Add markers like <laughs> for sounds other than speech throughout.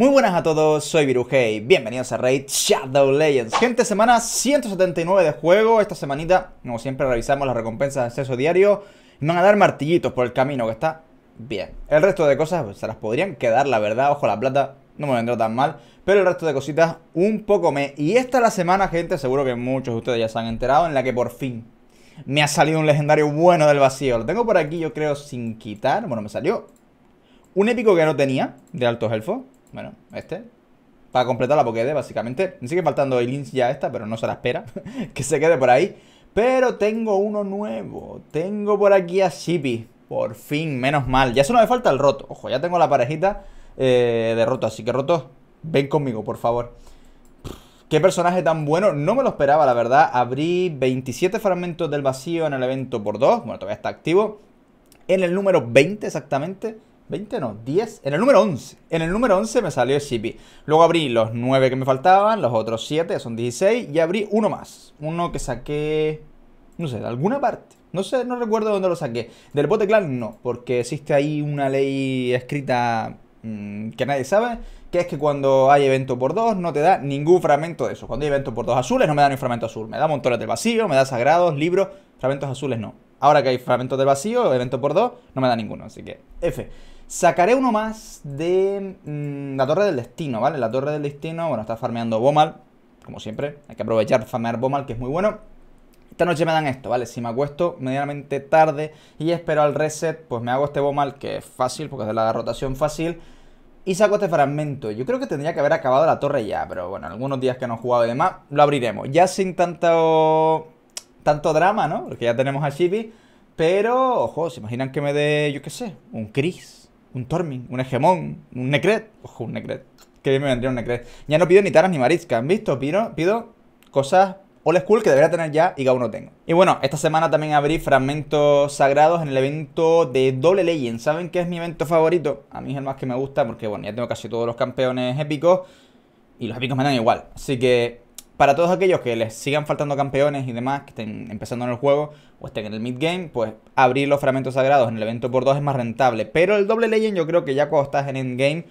Muy buenas a todos, soy Virugey, bienvenidos a Raid Shadow Legends. Gente, semana 179 de juego, esta semanita, como siempre, revisamos las recompensas de acceso diario. Me van a dar martillitos por el camino, que está bien. El resto de cosas pues, se las podrían quedar, la verdad, ojo, la plata no me vendrá tan mal. Pero el resto de cositas un poco me... Y esta es la semana, gente, seguro que muchos de ustedes ya se han enterado, en la que por fin me ha salido un legendario bueno del vacío. Lo tengo por aquí, yo creo, sin quitar. Bueno, me salió un épico que no tenía, de altos elfos. Bueno, este. Para completar la Pokédex, básicamente. Me sigue faltando el ya esta, pero no se la espera. <laughs> que se quede por ahí. Pero tengo uno nuevo. Tengo por aquí a Shippy. Por fin, menos mal. Ya solo me falta el roto. Ojo, ya tengo la parejita eh, de roto. Así que roto, ven conmigo, por favor. Qué personaje tan bueno, no me lo esperaba, la verdad. Abrí 27 fragmentos del vacío en el evento por 2. Bueno, todavía está activo. En el número 20 exactamente 20 no, 10. En el número 11. En el número 11 me salió Shippy. Luego abrí los 9 que me faltaban, los otros 7, son 16. Y abrí uno más. Uno que saqué. No sé, de alguna parte. No sé, no recuerdo dónde lo saqué. Del bote clan no, porque existe ahí una ley escrita mm, que nadie sabe. Que es que cuando hay evento por dos no te da ningún fragmento de eso. Cuando hay evento por dos azules no me da ni un fragmento azul. Me da montones de vacío, me da sagrados, libros, fragmentos azules no. Ahora que hay fragmentos del vacío, evento por dos, no me da ninguno. Así que, F. Sacaré uno más de mm, la Torre del Destino, ¿vale? La Torre del Destino, bueno, está farmeando Bomal, como siempre. Hay que aprovechar farmear Bomal, que es muy bueno. Esta noche me dan esto, ¿vale? Si me acuesto medianamente tarde y espero al reset, pues me hago este Bomal, que es fácil, porque es de la rotación fácil. Y saco este fragmento. Yo creo que tendría que haber acabado la torre ya, pero bueno, algunos días que no he jugado y demás, lo abriremos. Ya sin tanto, tanto drama, ¿no? Porque ya tenemos a Chibi. Pero, ojo, se imaginan que me dé, yo qué sé, un Chris un Tormin, un Hegemón, un Necret. Ojo, un Necret. Que bien me vendría un Necret. Ya no pido ni Taras ni que ¿han visto? Pido, pido cosas old school que debería tener ya y que aún no tengo. Y bueno, esta semana también abrí fragmentos sagrados en el evento de Doble Legend. ¿Saben qué es mi evento favorito? A mí es el más que me gusta porque, bueno, ya tengo casi todos los campeones épicos y los épicos me dan igual. Así que para todos aquellos que les sigan faltando campeones y demás, que estén empezando en el juego o estén en el mid-game, pues abrir los fragmentos sagrados en el evento por dos es más rentable. Pero el doble legend yo creo que ya cuando estás en game,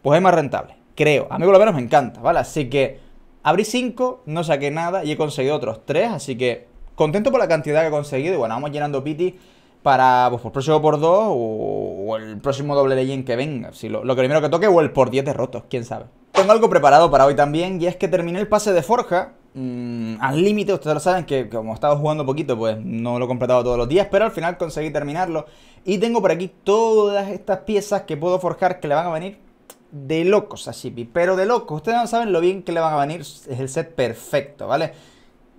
pues es más rentable. Creo. A mí por lo menos me encanta, ¿vale? Así que abrí 5, no saqué nada y he conseguido otros 3, así que contento por la cantidad que he conseguido. Y bueno, vamos llenando piti para el pues, próximo por 2 o, el próximo doble legend que venga. Si lo, primero que toque o el por 10 derrotos, quién sabe. Tengo algo preparado para hoy también, y es que terminé el pase de Forja mm, al límite. Ustedes lo saben que como estaba estado jugando poquito, pues no lo he completado todos los días, pero al final conseguí terminarlo. Y tengo por aquí todas estas piezas que puedo forjar que le van a venir de locos a Shippy. Pero de locos, ustedes no saben lo bien que le van a venir. Es el set perfecto, ¿vale?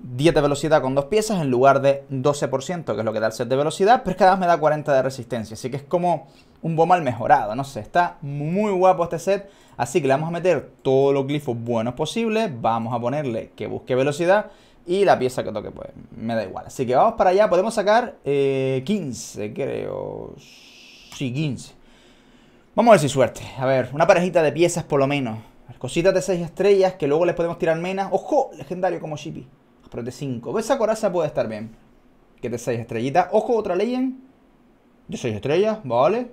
10 de velocidad con dos piezas en lugar de 12%, que es lo que da el set de velocidad, pero es que además me da 40 de resistencia. Así que es como un Bomal mejorado, no sé, está muy guapo este set, así que le vamos a meter todos los glifos buenos posibles, vamos a ponerle que busque velocidad y la pieza que toque, pues me da igual. Así que vamos para allá, podemos sacar 15, eh, creo, sí, 15. Vamos a ver si suerte, a ver, una parejita de piezas por lo menos, cositas de 6 estrellas que luego les podemos tirar menas, ¡ojo! Legendario como Shippy, pero de 5, esa coraza puede estar bien. Que de 6 estrellitas. Ojo, otra legend. De 6 estrellas, vale.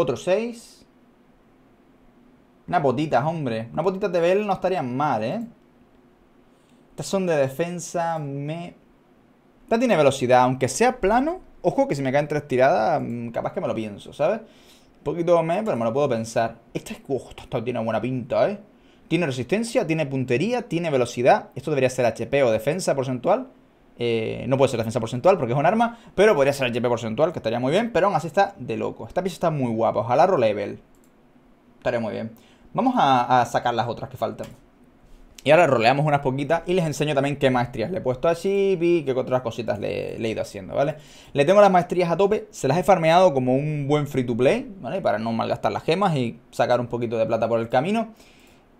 Otro 6. Una potita, hombre. Una potita de Bell no estarían mal, ¿eh? Estas son de defensa. Me. Esta tiene velocidad. Aunque sea plano. Ojo que si me caen tres tiradas, mm, capaz que me lo pienso, ¿sabes? Un poquito me, pero me lo puedo pensar. Esta es. esta tiene buena pinta, ¿eh? Tiene resistencia, tiene puntería, tiene velocidad. Esto debería ser HP o defensa porcentual. Eh, no puede ser defensa porcentual porque es un arma, pero podría ser el GP porcentual, que estaría muy bien, pero aún así está de loco. Esta pieza está muy guapa, ojalá rolevel. Estaría muy bien. Vamos a, sacar las otras que faltan. Y ahora roleamos unas poquitas y les enseño también qué maestrías le he puesto así Y qué otras cositas le, le, he ido haciendo, ¿vale? Le tengo las maestrías a tope, se las he farmeado como un buen free to play, ¿vale? Para no malgastar las gemas y sacar un poquito de plata por el camino.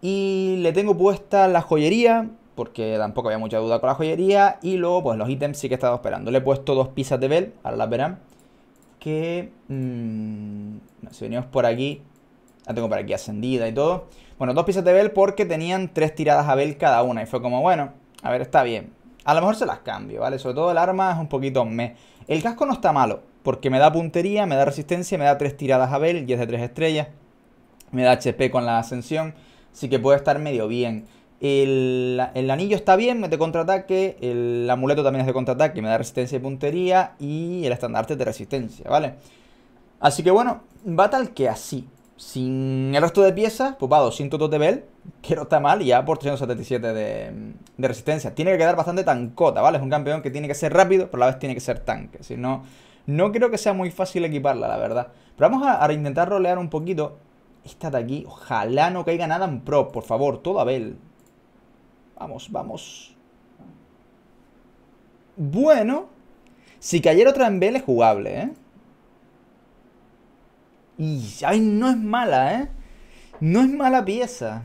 Y le tengo puesta la joyería, porque tampoco había mucha duda con la joyería. Y luego, pues los ítems sí que he estado esperando. Le he puesto dos pizzas de Bell, ahora las verán. Que... Mmm, si venimos por aquí... La tengo por aquí ascendida y todo. Bueno, dos pizzas de Bell porque tenían tres tiradas a Bell cada una. Y fue como, bueno, a ver, está bien. A lo mejor se las cambio, ¿vale? Sobre todo el arma es un poquito meh. El casco no está malo, porque me da puntería, me da resistencia, me da tres tiradas a Bell y es de tres estrellas. Me da HP con la ascensión, así que puede estar medio bien. El, anillo está bien, mete de contraataque. El amuleto también es de contraataque, me da resistencia y puntería. Y el estandarte es de resistencia, ¿vale? Así que bueno, va tal que así. Sin el resto de piezas, pues va a 202 de Bell, que no está mal, ya por 377 de, resistencia. Tiene que quedar bastante tancota, ¿vale? Es un campeón que tiene que ser rápido, pero a la vez tiene que ser tanque. Si no, no creo que sea muy fácil equiparla, la verdad. Pero vamos a, intentar rolear un poquito esta de aquí. Ojalá no caiga nada en pro por favor, todo a Bell. Vamos, vamos. Bueno. Si cayera otra en BL es jugable, ¿eh? Y, ay, no es mala, ¿eh? No es mala pieza.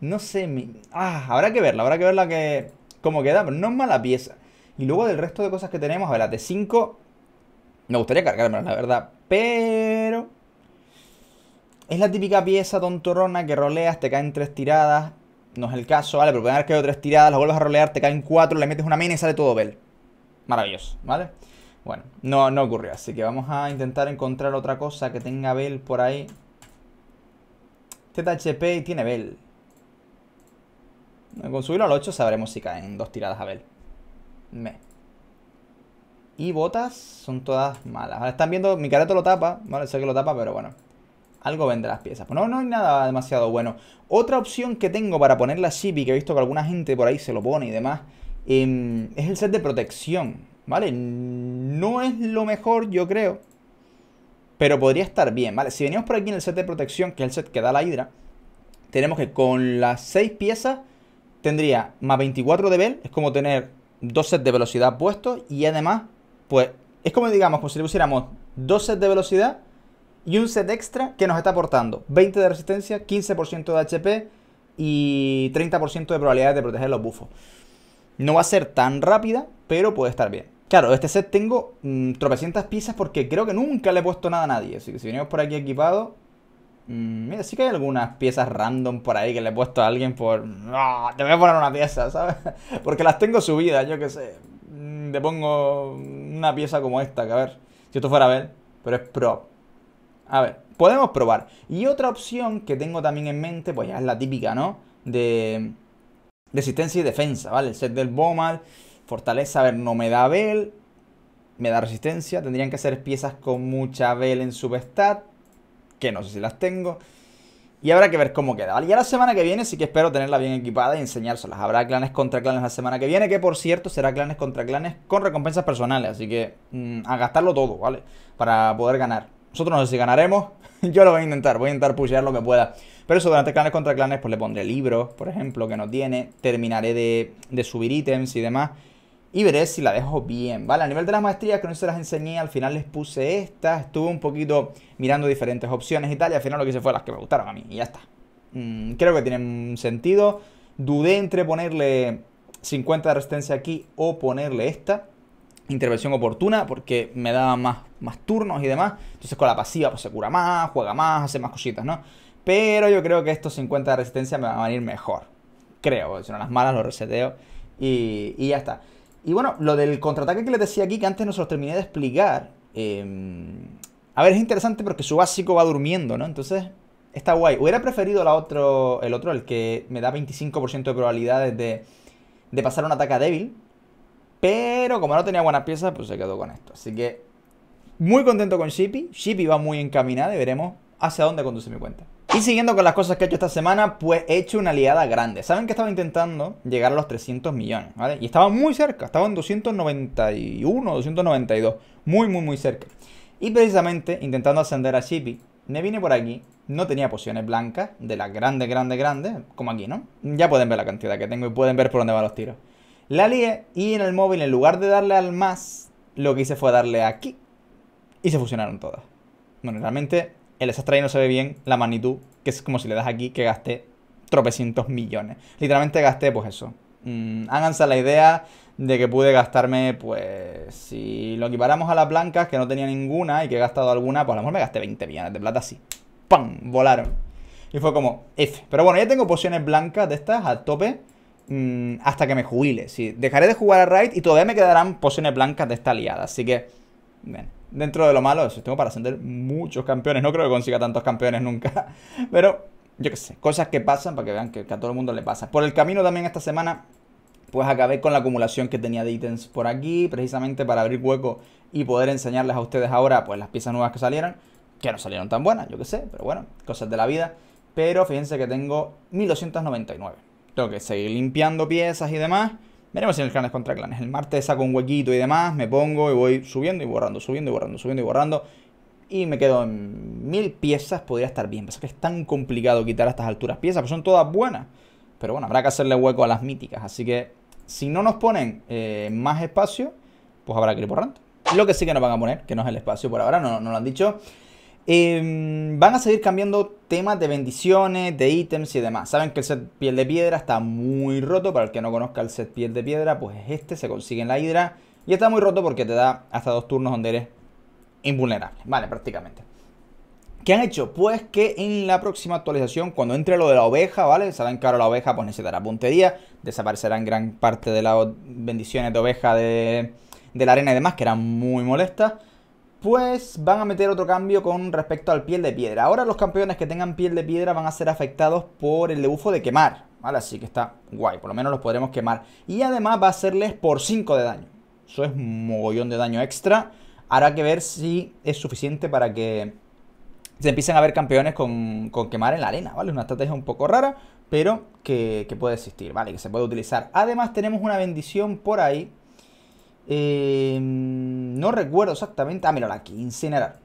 No sé, mi... Ah, habrá que verla, habrá que verla que... Cómo queda, pero no es mala pieza. Y luego del resto de cosas que tenemos, a ver, la T5... Me gustaría cargarme la verdad, pero... Es la típica pieza tontorrona que roleas, te caen tres tiradas no es el caso, vale, pero pueden haber quedado tres tiradas, lo vuelves a rolear, te caen cuatro, le metes una mena y sale todo Bell. Maravilloso, ¿vale? Bueno, no, no ocurrió, así que vamos a intentar encontrar otra cosa que tenga Bell por ahí. THP tiene Bell. Con subirlo al 8 sabremos si caen dos tiradas a Bell. Me. Y botas son todas malas. Ahora están viendo, mi careto lo tapa, vale, sé que lo tapa, pero bueno algo vendrá las piezas. Pues no, no hay nada demasiado bueno. Otra opción que tengo para poner la Shippy, que he visto que alguna gente por ahí se lo pone y demás, em, es el set de protección, ¿vale? No es lo mejor, yo creo, pero podría estar bien, ¿vale? Si venimos por aquí en el set de protección, que es el set que da la hidra, tenemos que con las 6 piezas tendría más 24 de Bell, es como tener dos sets de velocidad puestos y además, pues, es como digamos, como si le pusiéramos dos sets de velocidad y un set extra que nos está aportando 20 de resistencia, 15% de HP y 30% de probabilidad de proteger los bufos. No va a ser tan rápida, pero puede estar bien. Claro, este set tengo mm, tropecientas piezas porque creo que nunca le he puesto nada a nadie. Así que si venimos por aquí equipado... Mm, mira, sí que hay algunas piezas random por ahí que le he puesto a alguien por... Ah, te voy a poner una pieza, <laughs> ¿sabes? porque las tengo subidas, yo qué sé. te mm, pongo una pieza como esta, que a ver. Si esto fuera a ver, pero es prop. A ver, podemos probar. Y otra opción que tengo también en mente, pues ya es la típica, ¿no? De resistencia y defensa, ¿vale? El set del Bomal, fortaleza, a ver, no me da Bell, me da resistencia. Tendrían que ser piezas con mucha Bell en subestat, que no sé si las tengo. Y habrá que ver cómo queda, ¿vale? Ya la semana que viene sí que espero tenerla bien equipada y enseñárselas. Habrá clanes contra clanes la semana que viene, que por cierto será clanes contra clanes con recompensas personales. Así que mm, a gastarlo todo, ¿vale? Para poder ganar. Nosotros no sé si ganaremos. <laughs> Yo lo voy a intentar, voy a intentar pushear lo que pueda. Pero eso durante clanes contra clanes, pues le pondré libros, por ejemplo, que no tiene. Terminaré de, subir ítems y demás. Y veré si la dejo bien, ¿vale? A nivel de las maestrías, que no se las enseñé, al final les puse esta, Estuve un poquito mirando diferentes opciones y tal. Y al final lo que hice fue las que me gustaron a mí. Y ya está. Mm, creo que tienen sentido. Dudé entre ponerle 50 de resistencia aquí o ponerle esta intervención oportuna porque me daba más, más turnos y demás. Entonces con la pasiva pues se cura más, juega más, hace más cositas, ¿no? Pero yo creo que estos 50 de resistencia me van a venir mejor. Creo, si no las malas, los reseteo y, ya está. Y bueno, lo del contraataque que les decía aquí, que antes no se los terminé de explicar. Em, a ver, es interesante porque su básico va durmiendo, ¿no? Entonces, está guay. Hubiera preferido la otro, el otro, el que me da 25% de probabilidades de, pasar un ataque débil, pero como no tenía buenas piezas, pues se quedó con esto. Así que muy contento con Shippy. Shippy va muy encaminada y veremos hacia dónde conduce mi cuenta. Y siguiendo con las cosas que he hecho esta semana, pues he hecho una liada grande. Saben que estaba intentando llegar a los 300 millones, ¿vale? Y estaba muy cerca, estaba en 291, 292. Muy, muy, muy cerca. Y precisamente intentando ascender a Shippy, me vine por aquí. No tenía pociones blancas, de las grandes, grandes, grandes, como aquí, ¿no? Ya pueden ver la cantidad que tengo y pueden ver por dónde van los tiros. La lié y en el móvil, en lugar de darle al más, lo que hice fue darle aquí. Y se fusionaron todas. Bueno, realmente el desastre ahí no se ve bien la magnitud, que es como si le das aquí que gasté tropecientos millones. Literalmente gasté, pues eso. Mm, háganse la idea de que pude gastarme, pues, si lo equiparamos a las blancas, que no tenía ninguna y que he gastado alguna, pues a lo mejor me gasté 20 millones de plata así. ¡Pam! Volaron. Y fue como F. Pero bueno, ya tengo pociones blancas de estas al tope. Mm, hasta que me jubile. Sí, dejaré de jugar a Raid y todavía me quedarán pociones blancas de esta aliada. Así que, dentro de lo malo, eso tengo para ascender muchos campeones. No creo que consiga tantos campeones nunca. <laughs> Pero, yo qué sé, cosas que pasan para que vean que, a todo el mundo le pasa. Por el camino también esta semana pues acabé con la acumulación que tenía de ítems por aquí, precisamente para abrir hueco y poder enseñarles a ustedes ahora pues las piezas nuevas que salieron, que no salieron tan buenas, yo qué sé, pero bueno, cosas de la vida. Pero fíjense que tengo 1299 que seguir limpiando piezas y demás. Veremos si en el es contra clanes. El martes saco un huequito y demás, me pongo y voy subiendo y borrando, subiendo y borrando, subiendo y borrando. Y me quedo en mil piezas, podría estar bien. Pasa que es tan complicado quitar a estas alturas piezas, pero pues son todas buenas. Pero bueno, habrá que hacerle hueco a las míticas. Así que si no nos ponen eh, más espacio, pues habrá que ir borrando. Lo que sí que nos van a poner, que no es el espacio por ahora, no, no lo han dicho, Em, van a seguir cambiando temas de bendiciones, de ítems y demás. Saben que el set piel de piedra está muy roto. Para el que no conozca el set piel de piedra, pues es este, se consigue en la hidra. Y está muy roto porque te da hasta dos turnos donde eres invulnerable. Vale, prácticamente. ¿Qué han hecho? Pues que en la próxima actualización, cuando entre lo de la oveja, ¿vale? Saben que ahora la oveja pues necesitará puntería. Desaparecerán gran parte de las bendiciones de oveja de, de la arena y demás, que eran muy molestas pues van a meter otro cambio con respecto al piel de piedra. Ahora los campeones que tengan piel de piedra van a ser afectados por el debufo de quemar, ¿vale? Así que está guay, por lo menos los podremos quemar. Y además va a hacerles por 5 de daño. Eso es mogollón de daño extra. Habrá que ver si es suficiente para que se empiecen a ver campeones con, quemar en la arena, ¿vale? Una estrategia un poco rara, pero que, que puede existir, ¿vale? Que se puede utilizar. Además tenemos una bendición por ahí. Eh no recuerdo exactamente. Ah, mira, la incinerar.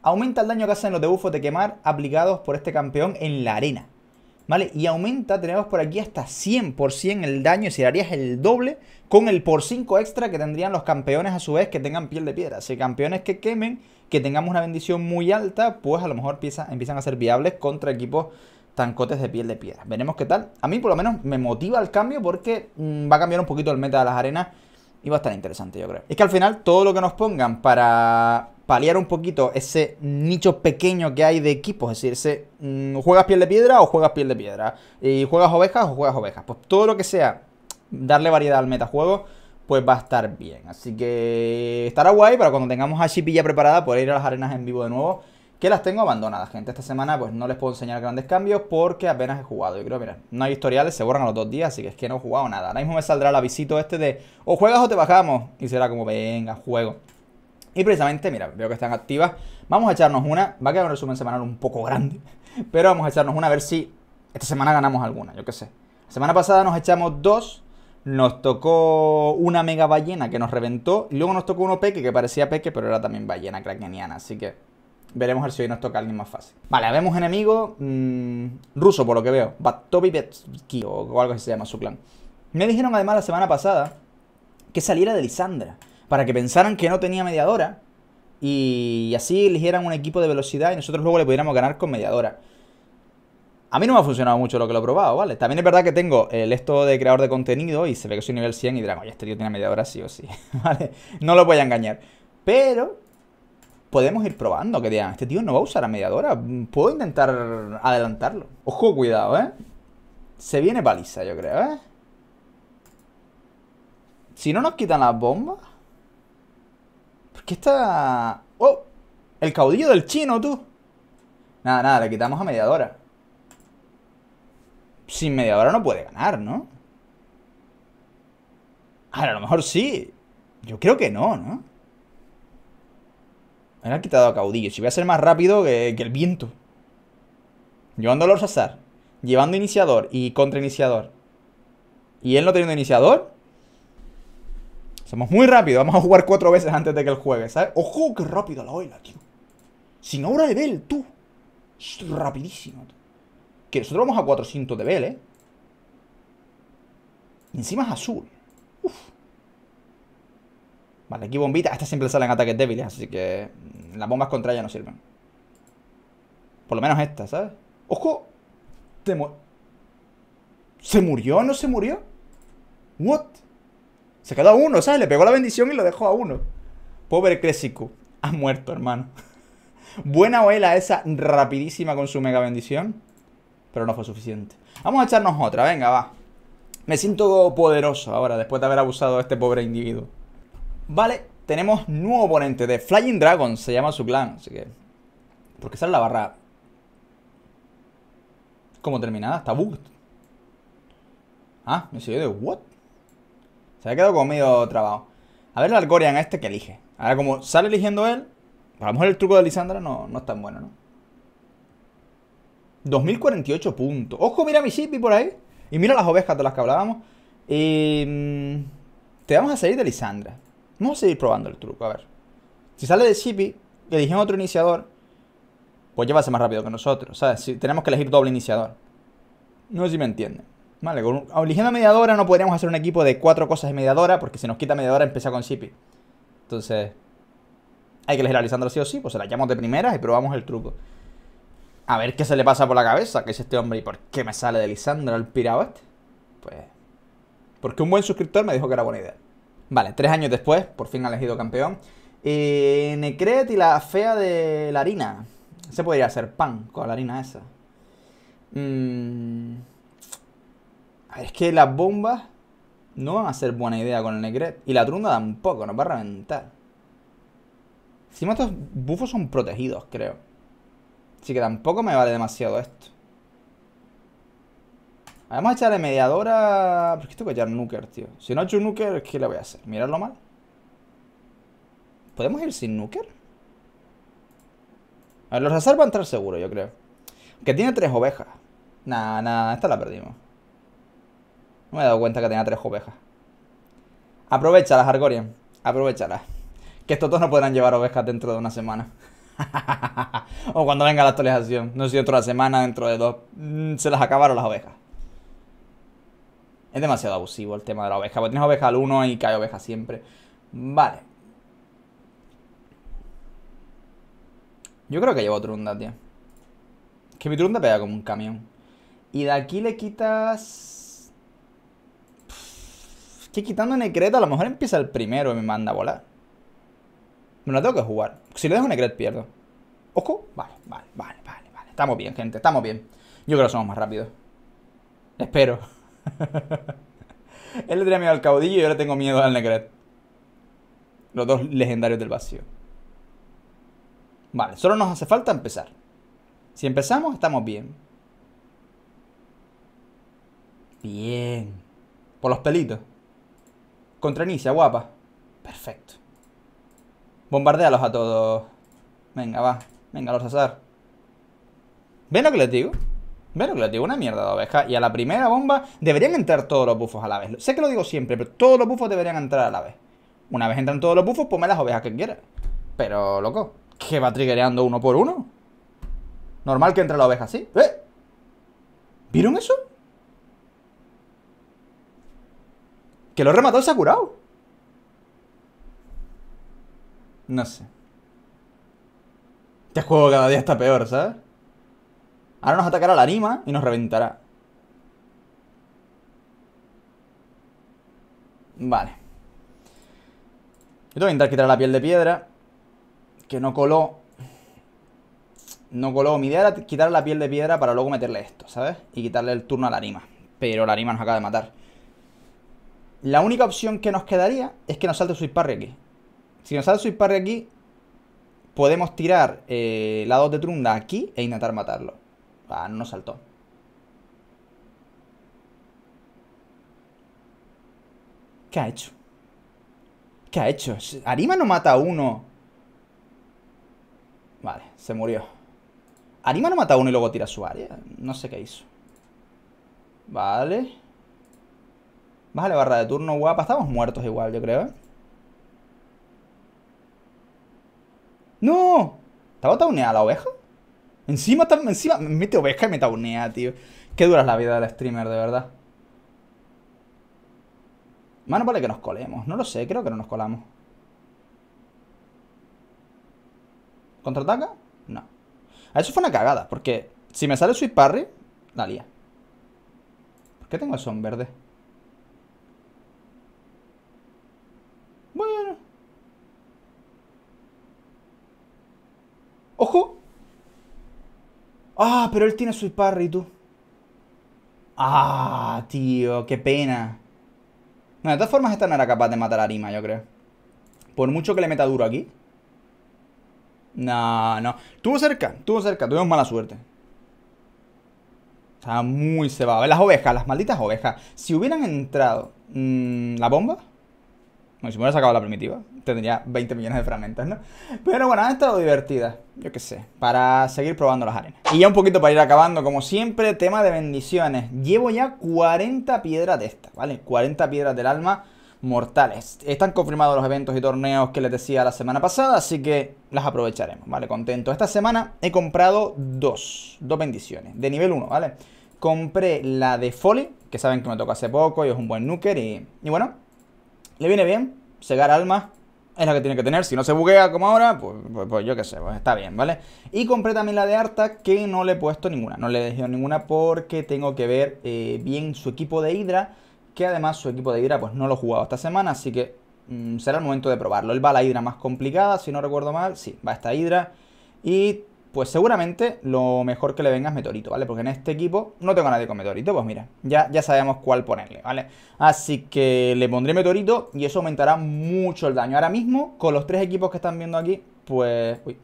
Aumenta el daño que hacen los debufos de quemar aplicados por este campeón en la arena. ¿Vale? Y aumenta, tenemos por aquí hasta 100% el daño, y si harías el doble con el por 5 extra que tendrían los campeones a su vez que tengan piel de piedra. Si campeones que quemen, que tengamos una bendición muy alta, pues a lo mejor empiezan a ser viables contra equipos tancotes de piel de piedra. Veremos qué tal. A mí por lo menos me motiva el cambio porque mm, va a cambiar un poquito el meta de las arenas y va a estar interesante, yo creo. Es que al final todo lo que nos pongan para paliar un poquito ese nicho pequeño que hay de equipos, es decir, ese, mm, juegas piel de piedra o juegas piel de piedra, y juegas ovejas o juegas ovejas, pues todo lo que sea darle variedad al metajuego, pues va a estar bien. Así que estará guay para cuando tengamos a Chipilla preparada poder ir a las arenas en vivo de nuevo que las tengo abandonadas, gente. Esta semana pues no les puedo enseñar grandes cambios porque apenas he jugado. Y creo, mira, no hay historiales, se borran a los dos días, así que es que no he jugado nada. Ahora mismo me saldrá el avisito este de o juegas o te bajamos. Y será como, venga, juego. Y precisamente, mira, veo que están activas. Vamos a echarnos una. Va a quedar un resumen semanal un poco grande. <laughs> Pero vamos a echarnos una a ver si esta semana ganamos alguna, yo qué sé. La semana pasada nos echamos dos. Nos tocó una mega ballena que nos reventó. Y luego nos tocó uno peque que parecía peque, pero era también ballena krakeniana. Así que Veremos a ver si hoy nos toca alguien más fácil. Vale, vemos enemigo mm, ruso, por lo que veo. Batovipetsky, o algo así se llama su clan. Me dijeron además la semana pasada que saliera de Lisandra para que pensaran que no tenía mediadora y así eligieran un equipo de velocidad y nosotros luego le pudiéramos ganar con mediadora. A mí no me ha funcionado mucho lo que lo he probado, ¿vale? También es verdad que tengo el esto de creador de contenido y se ve que soy nivel 100 y dirán, oye, este tío tiene mediadora sí o sí, <laughs> ¿vale? No lo voy a engañar. Pero podemos ir probando que digan, este tío no va a usar a mediadora, puedo intentar adelantarlo. Ojo, cuidado, ¿eh? Se viene paliza, yo creo, ¿eh? Si no nos quitan las bombas... qué está... ¡Oh! El caudillo del chino, tú. Nada, nada, le quitamos a mediadora. Sin mediadora no puede ganar, ¿no? ver, a lo mejor sí. Yo creo que no, ¿no? Me han quitado a caudillo Si voy a ser más rápido que, el viento. Llevando a azar, Llevando iniciador y contra iniciador Y él no teniendo iniciador. Somos muy rápidos. Vamos a jugar cuatro veces antes de que él juegue, ¿sabes? ¡Ojo, qué rápido la oila, tío! Sin aura de Bell, tú. rapidísimo, Que nosotros vamos a 400 de Bell, ¿eh? Y encima es azul. Uf. Vale, aquí bombita. Estas siempre salen ataques débiles, así que las bombas contra ella no sirven. Por lo menos esta, ¿sabes? ¡Ojo! Te ¿Se murió o no se murió? ¿What? Se quedó a uno, ¿sabes? Le pegó la bendición y lo dejó a uno. Pobre Cresico. Ha muerto, hermano. <laughs> Buena oela esa rapidísima con su mega bendición. Pero no fue suficiente. Vamos a echarnos otra, venga, va. Me siento poderoso ahora, después de haber abusado a este pobre individuo. Vale, tenemos nuevo oponente de Flying Dragon, se llama su clan, así que... Porque sale la barra... Como terminada, está bugged. Ah, me sigue de what? Se ha quedado conmigo trabajo. A ver el Algorian este que elige. Ahora como sale eligiendo él, a lo mejor el truco de Lisandra no, no es tan bueno, ¿no? 2048 puntos. Ojo, mira mi Mississippi por ahí. Y mira las ovejas de las que hablábamos. Y... Mm, te vamos a salir de Lisandra. Vamos a seguir probando el truco, a ver. Si sale de Shippy, eligen otro iniciador, pues va a ser más rápido que nosotros, ¿sabes? Si tenemos que elegir doble iniciador. No sé si me entienden. Vale, con, eligiendo mediadora no podríamos hacer un equipo de cuatro cosas de mediadora, porque si nos quita mediadora empieza con Shippy. Entonces, hay que elegir a Lisandro sí o sí, pues se la llamamos de primeras y probamos el truco. A ver qué se le pasa por la cabeza, que es este hombre, y por qué me sale de Lisandro el pirado este. Pues, porque un buen suscriptor me dijo que era buena idea. Vale, tres años después, por fin ha elegido campeón. Y eh, Necret y la fea de la harina. Se podría hacer pan con la harina esa. Mm. es que las bombas no van a ser buena idea con el Necret. Y la trunda tampoco, nos va a reventar. Encima estos bufos son protegidos, creo. Así que tampoco me vale demasiado esto. Vamos echar de mediadora. ¿Por qué tengo que echar Nuker, tío? Si no echo Nuker, ¿qué le voy a hacer? Mirarlo mal. ¿Podemos ir sin Nuker? A ver, los reserva va a entrar seguro, yo creo. Que tiene tres ovejas. Nah, nada, esta la perdimos. No me he dado cuenta que tenía tres ovejas. Aprovechalas, Argorian. Aprovechalas. Que estos dos no podrán llevar ovejas dentro de una semana. <laughs> o cuando venga la actualización. No sé si dentro de una semana, dentro de dos. Mm, se las acabaron las ovejas. Es demasiado abusivo el tema de la oveja. Porque tienes oveja al 1 y cae oveja siempre. Vale. Yo creo que llevo trunda, tío. que mi trunda pega como un camión. Y de aquí le quitas... Es que quitando Necret a lo mejor empieza el primero y me manda a volar. Me lo tengo que jugar. Si le dejo Necret pierdo. ¿Ojo? vale, vale, vale, vale. Estamos bien, gente. Estamos bien. Yo creo que somos más rápidos. Espero. Él le tenía miedo al caudillo y yo tengo miedo al Negret. Los dos legendarios del vacío. Vale, solo nos hace falta empezar. Si empezamos, estamos bien. Bien. Por los pelitos. Contra Inicia, guapa. Perfecto. Bombardealos a todos. Venga, va. Venga, los azar. ¿Ven lo que les digo? Pero que le digo una mierda de oveja. Y a la primera bomba deberían entrar todos los bufos a la vez. Sé que lo digo siempre, pero todos los bufos deberían entrar a la vez. Una vez entran todos los bufos, ponme las ovejas que quieras. Pero, loco, ¿Qué va triggereando uno por uno. Normal que entre la oveja así. ¿Eh? ¿Vieron eso? Que lo se ha curado No sé. Este juego cada día está peor, ¿sabes? Ahora nos atacará la anima y nos reventará. Vale. Yo tengo que intentar quitar la piel de piedra. Que no coló. No coló. Mi idea era quitar la piel de piedra para luego meterle esto, ¿sabes? Y quitarle el turno a la anima. Pero la anima nos acaba de matar. La única opción que nos quedaría es que nos salte su parry aquí. Si nos salte su parry aquí, podemos tirar lados eh, la de Trunda aquí e intentar matarlo. Ah, no saltó. ¿Qué ha hecho? ¿Qué ha hecho? Arima no mata a uno. Vale, se murió. Arima no mata a uno y luego tira a su área. No sé qué hizo. Vale. la barra de turno guapa. Estamos muertos igual, yo creo. ¿eh? ¡No! ¿Estaba a la oveja? Encima, encima mete oveja y me taunea, tío. Qué dura es la vida del streamer, de verdad. Mano, vale que nos colemos. No lo sé, creo que no nos colamos. ¿Contraataca? No. Ah, eso fue una cagada, porque si me sale Sweet Parry, la lía. ¿Por qué tengo eso son verde? Ah, pero él tiene su parry, tú. Ah, tío, qué pena. Bueno, de todas formas, esta no era capaz de matar a Arima, yo creo. Por mucho que le meta duro aquí. No, no. Tuvo cerca, tuvo cerca. Tuvimos mala suerte. Estaba muy cebado. Las ovejas, las malditas ovejas. Si hubieran entrado... Mm, ¿La bomba? Bueno, si hubiera sacado la primitiva tendría 20 millones de fragmentas, ¿no? Pero bueno, han estado divertida, yo qué sé, para seguir probando las arenas. Y ya un poquito para ir acabando, como siempre, tema de bendiciones. Llevo ya 40 piedras de estas, ¿vale? 40 piedras del alma mortales. Están confirmados los eventos y torneos que les decía la semana pasada, así que las aprovecharemos, ¿vale? Contento. Esta semana he comprado dos, dos bendiciones, de nivel 1, ¿vale? Compré la de Foley, que saben que me tocó hace poco y es un buen nuker y, y bueno, le viene bien, cegar almas es la que tiene que tener. Si no se buguea como ahora, pues, pues, pues, yo qué sé, pues está bien, ¿vale? Y compré también la de Arta, que no le he puesto ninguna. No le he dejado ninguna porque tengo que ver eh, bien su equipo de Hydra. Que además su equipo de Hydra pues no lo he jugado esta semana, así que mm, será el momento de probarlo. Él va a la Hydra más complicada, si no recuerdo mal. Sí, va a esta Hydra. Y pues seguramente lo mejor que le venga es Meteorito, ¿vale? Porque en este equipo no tengo nadie con Meteorito, pues mira, ya, ya sabemos cuál ponerle, ¿vale? Así que le pondré Meteorito y eso aumentará mucho el daño. Ahora mismo, con los tres equipos que están viendo aquí, pues... Uy,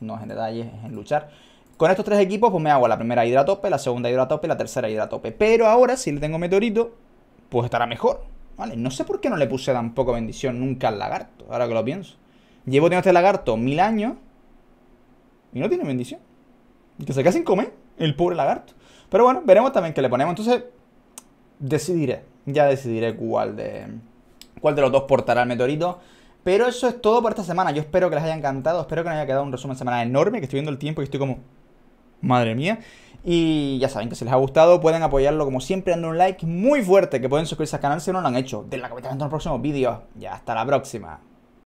no es en detalles, es en luchar. Con estos tres equipos, pues me hago la primera hidratope la segunda hidratope, la tercera hidratope Pero ahora, si le tengo Meteorito, pues estará mejor, ¿vale? No sé por qué no le puse tampoco bendición nunca al lagarto, ahora que lo pienso. Llevo teniendo este lagarto mil años y no tiene bendición. Que se queda sin comer, el pobre lagarto. Pero bueno, veremos también qué le ponemos. Entonces, decidiré. Ya decidiré cuál de, cuál de los dos portará el meteorito. Pero eso es todo por esta semana. Yo espero que les haya encantado. Espero que no haya quedado un resumen semana enorme. Que estoy viendo el tiempo y estoy como. Madre mía. Y ya saben que si les ha gustado, pueden apoyarlo como siempre dando un like muy fuerte. Que pueden suscribirse al canal si no lo han hecho. De la cabeza en los próximos vídeos. Y hasta la próxima.